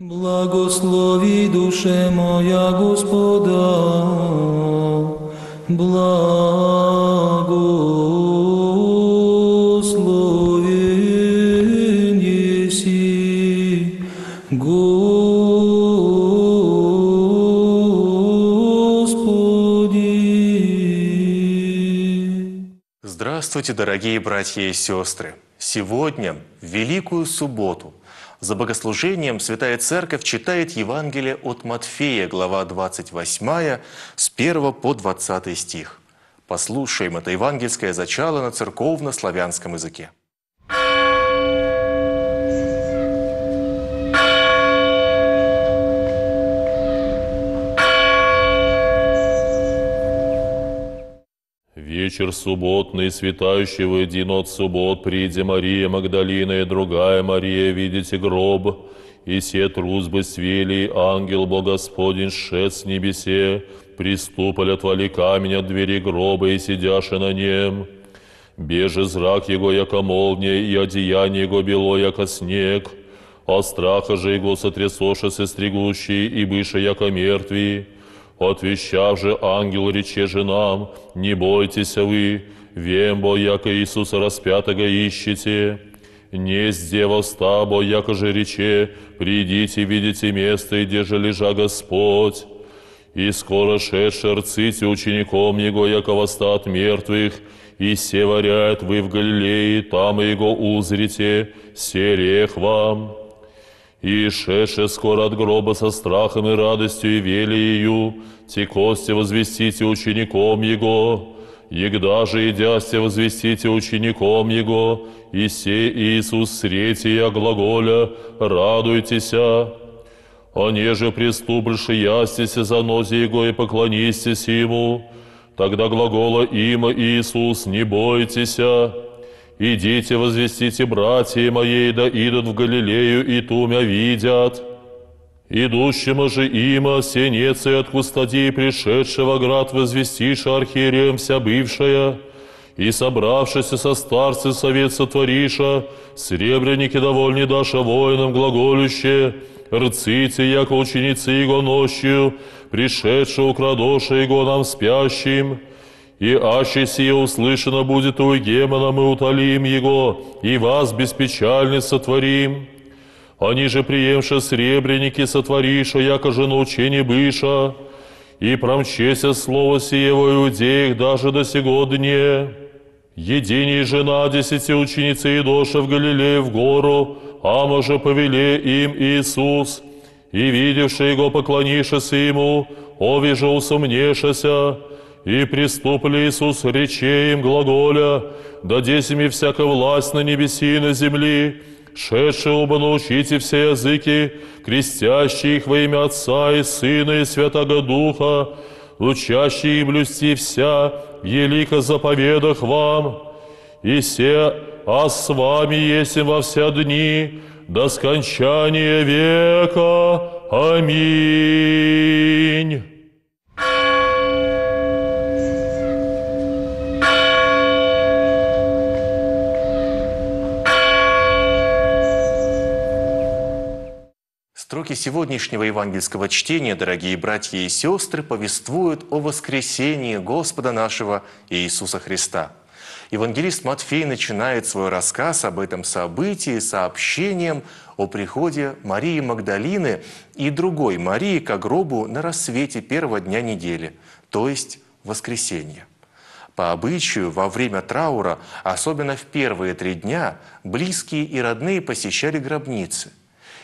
Благослови душе моя Господа, благослови еси, Господи. Здравствуйте, дорогие братья и сестры! Сегодня, в Великую Субботу – за богослужением Святая Церковь читает Евангелие от Матфея, глава 28, с 1 по 20 стих. Послушаем это евангельское зачало на церковно-славянском языке. вечер субботный, светающий в от суббот, приди Мария Магдалина и другая Мария, видите гроб, и все трус свели, ангел Богосподень шед с небесе, приступоль отвали камень от двери гроба и сидяше на нем. Беже зрак его, яко молния, и одеяние его бело, яко снег, а страха же его сотрясоше сестригущий, и быше, яко мертвий, Отвещав же ангел рече женам, не бойтесь вы, вем бо, яко Иисуса распятого ищете. Не сделал стабо, яко же рече, придите, видите место, где же лежа Господь. И скоро шедший рците учеником Его, яко восста от мертвых, и се варят вы в Галилее, там Его узрите, серех вам». И шеше скоро от гроба со страхом и радостью и велию, те кости возвестите учеником его, егда же идясте возвестите учеником его, и се Иисус сретия глаголя «Радуйтеся». А неже приступльши ястися за нозе его и поклонистесь ему, тогда глагола има Иисус «Не бойтеся», «Идите, возвестите братья моей, да идут в Галилею, и тумя видят». «Идущему же има сенецы от кустадии пришедшего град возвестишь архиереем вся бывшая, и собравшись со старцы совет сотвориша, сребреники довольны даша воинам глаголюще, рците, яко ученицы его ночью пришедшего крадоша его нам спящим». И аще сие услышано будет у Гемона, мы утолим его, и вас беспечальны сотворим. Они же, приемши сребреники, сотвориша, яко же научение быша, и промчеся слово сие во иудеях даже до сего дне. Единий жена десяти ученицы Идоша в Галилее в гору, Ама же повеле им Иисус, и видевши его поклонишься ему, ови же усомнешася, и приступли Иисус речей глаголя, да десями всяко власть на небеси и на земли, шедши оба научите все языки, крестящие их во имя Отца и Сына и Святого Духа, учащие и блюсти вся, елика заповедах вам, и все, а с вами есим во все дни, до скончания века. Аминь. уроки сегодняшнего евангельского чтения, дорогие братья и сестры, повествуют о воскресении Господа нашего Иисуса Христа. Евангелист Матфей начинает свой рассказ об этом событии сообщением о приходе Марии Магдалины и другой Марии к гробу на рассвете первого дня недели, то есть воскресенье. По обычаю, во время траура, особенно в первые три дня, близкие и родные посещали гробницы.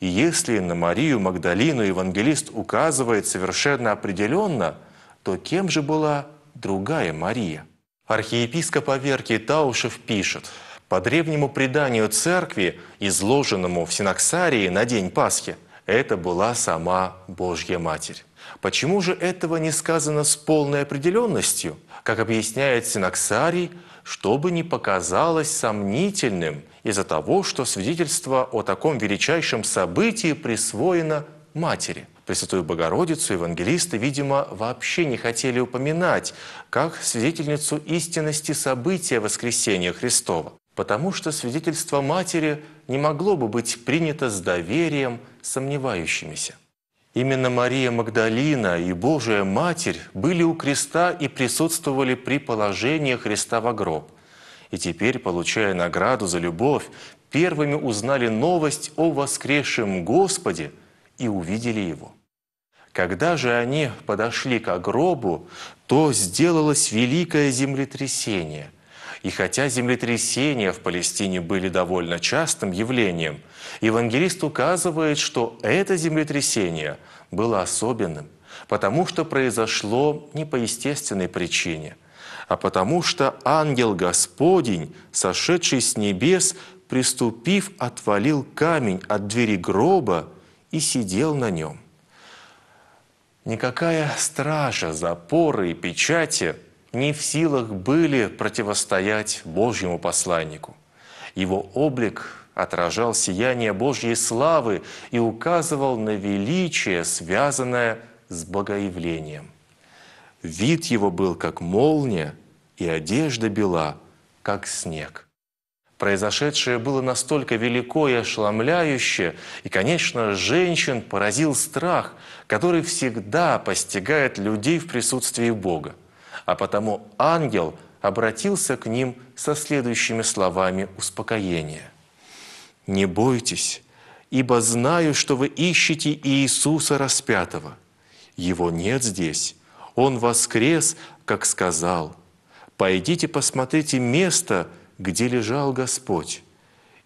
И если на Марию Магдалину евангелист указывает совершенно определенно, то кем же была другая Мария? Архиепископ Аверкий Таушев пишет, по древнему преданию церкви, изложенному в Синоксарии на день Пасхи, это была сама Божья Матерь. Почему же этого не сказано с полной определенностью? Как объясняет Синоксарий, чтобы не показалось сомнительным из-за того, что свидетельство о таком величайшем событии присвоено матери. Пресвятую Богородицу евангелисты, видимо, вообще не хотели упоминать как свидетельницу истинности события воскресения Христова, потому что свидетельство матери не могло бы быть принято с доверием сомневающимися. Именно Мария Магдалина и Божия Матерь были у креста и присутствовали при положении Христа в гроб. И теперь, получая награду за любовь, первыми узнали новость о воскресшем Господе и увидели Его. Когда же они подошли к гробу, то сделалось великое землетрясение. И хотя землетрясения в Палестине были довольно частым явлением, евангелист указывает, что это землетрясение было особенным, потому что произошло не по естественной причине – а потому что ангел Господень, сошедший с небес, приступив, отвалил камень от двери гроба и сидел на нем. Никакая стража, запоры и печати не в силах были противостоять Божьему посланнику. Его облик отражал сияние Божьей славы и указывал на величие, связанное с богоявлением. Вид его был, как молния, и одежда бела, как снег. Произошедшее было настолько велико и ошеломляюще, и, конечно, женщин поразил страх, который всегда постигает людей в присутствии Бога. А потому ангел обратился к ним со следующими словами успокоения. «Не бойтесь, ибо знаю, что вы ищете Иисуса распятого. Его нет здесь, он воскрес, как сказал. Пойдите посмотрите место, где лежал Господь.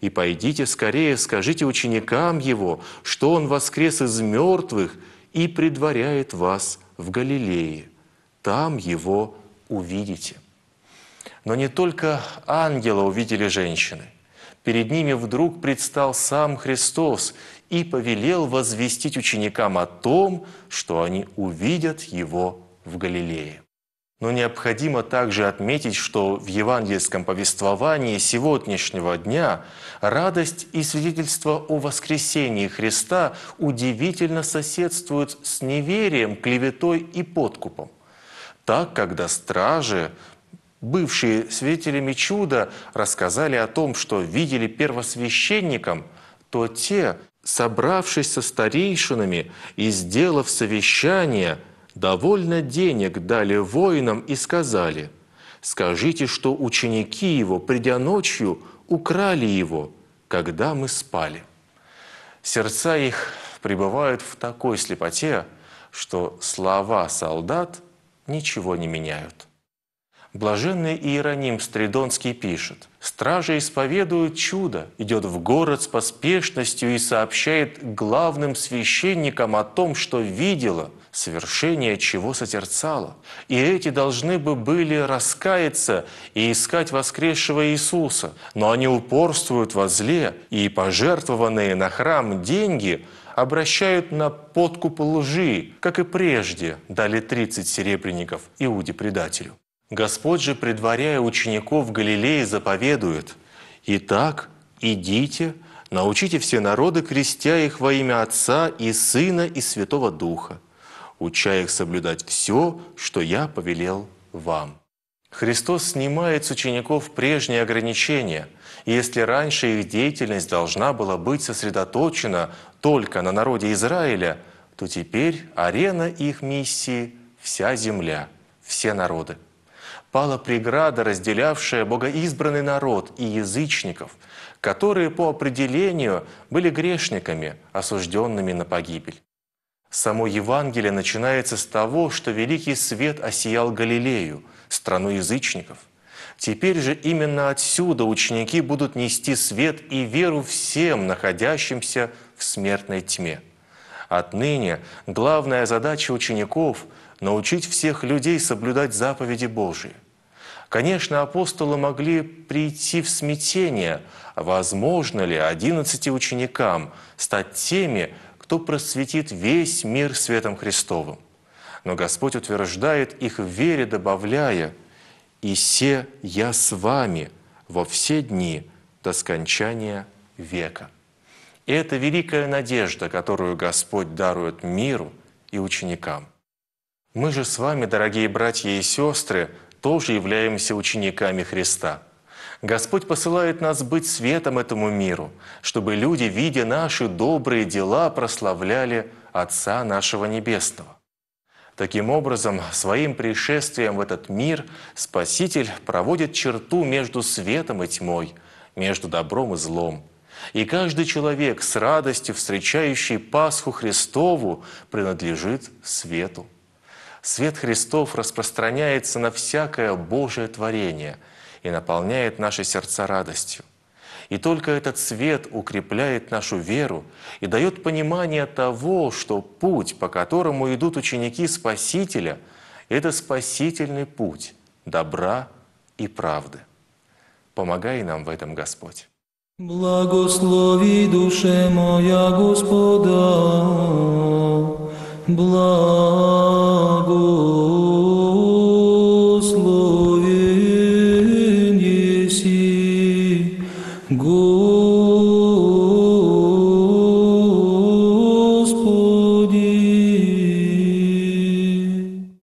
И пойдите скорее, скажите ученикам Его, что Он воскрес из мертвых и предваряет вас в Галилее. Там Его увидите. Но не только ангела увидели женщины. Перед ними вдруг предстал сам Христос и повелел возвестить ученикам о том, что они увидят Его в Галилее. Но необходимо также отметить, что в евангельском повествовании сегодняшнего дня радость и свидетельство о воскресении Христа удивительно соседствуют с неверием, клеветой и подкупом. Так, когда стражи, бывшие свидетелями чуда, рассказали о том, что видели первосвященником, то те, собравшись со старейшинами и сделав совещание – довольно денег дали воинам и сказали, «Скажите, что ученики его, придя ночью, украли его, когда мы спали». Сердца их пребывают в такой слепоте, что слова солдат ничего не меняют. Блаженный Иероним Стридонский пишет, «Стражи исповедуют чудо, идет в город с поспешностью и сообщает главным священникам о том, что видела, совершение чего созерцала. И эти должны бы были раскаяться и искать воскресшего Иисуса, но они упорствуют во зле, и пожертвованные на храм деньги – обращают на подкуп лжи, как и прежде дали 30 серебряников Иуде-предателю. Господь же, предваряя учеников Галилеи, заповедует «Итак, идите, научите все народы, крестя их во имя Отца и Сына и Святого Духа, уча их соблюдать все, что я повелел вам». Христос снимает с учеников прежние ограничения. если раньше их деятельность должна была быть сосредоточена только на народе Израиля, то теперь арена их миссии – вся земля, все народы – пала преграда, разделявшая богоизбранный народ и язычников, которые по определению были грешниками, осужденными на погибель. Само Евангелие начинается с того, что великий свет осиял Галилею, страну язычников. Теперь же именно отсюда ученики будут нести свет и веру всем, находящимся в смертной тьме. Отныне главная задача учеников научить всех людей соблюдать заповеди Божии. Конечно, апостолы могли прийти в смятение, а возможно ли одиннадцати ученикам стать теми, кто просветит весь мир светом Христовым. Но Господь утверждает их в вере, добавляя, «И се я с вами во все дни до скончания века». И это великая надежда, которую Господь дарует миру и ученикам. Мы же с вами, дорогие братья и сестры, тоже являемся учениками Христа. Господь посылает нас быть светом этому миру, чтобы люди, видя наши добрые дела, прославляли Отца нашего Небесного. Таким образом, своим пришествием в этот мир Спаситель проводит черту между светом и тьмой, между добром и злом – и каждый человек с радостью, встречающий Пасху Христову, принадлежит свету свет Христов распространяется на всякое Божие творение и наполняет наши сердца радостью. И только этот свет укрепляет нашу веру и дает понимание того, что путь, по которому идут ученики Спасителя, это спасительный путь добра и правды. Помогай нам в этом, Господь. Благослови душе моя Господа, благо.